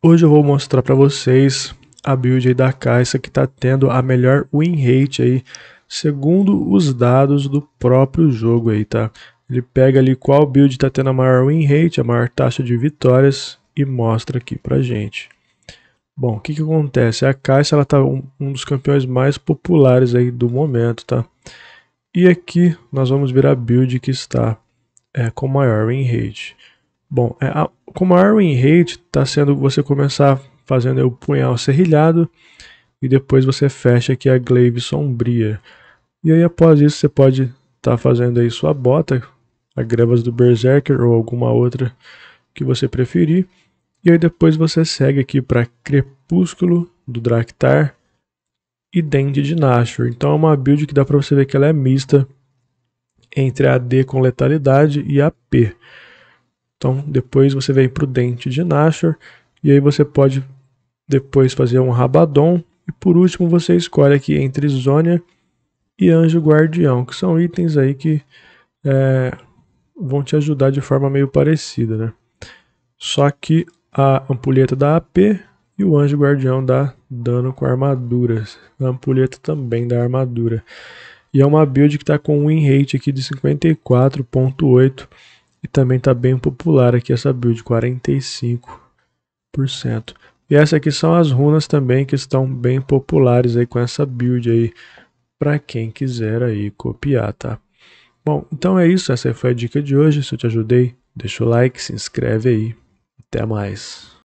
Hoje eu vou mostrar para vocês a build da Caixa que está tendo a melhor win rate aí, segundo os dados do próprio jogo aí, tá? Ele pega ali qual build está tendo a maior win rate, a maior taxa de vitórias e mostra aqui pra gente. Bom, o que, que acontece? A Caixa ela tá um, um dos campeões mais populares aí do momento, tá? E aqui nós vamos ver a build que está é, com maior win rate. Bom, é, a, como a Arwen Hate está sendo você começar fazendo o punhal serrilhado e depois você fecha aqui a glaive sombria. E aí após isso você pode estar tá fazendo aí sua bota, a grevas do Berserker ou alguma outra que você preferir. E aí depois você segue aqui para Crepúsculo do Draktar e Dente de Nashor. Então é uma build que dá para você ver que ela é mista entre AD com letalidade e AP. Então depois você vem para o dente de Nashor e aí você pode depois fazer um Rabadon e por último você escolhe aqui entre Zônia e Anjo Guardião, que são itens aí que é, vão te ajudar de forma meio parecida, né? Só que a ampulheta da AP e o Anjo Guardião dá dano com armaduras. A ampulheta também dá armadura. E é uma build que está com um win rate aqui de 54.8 e também está bem popular aqui essa build, 45%. E essa aqui são as runas também que estão bem populares aí com essa build aí, para quem quiser aí copiar, tá? Bom, então é isso, essa foi a dica de hoje. Se eu te ajudei, deixa o like, se inscreve aí. Até mais.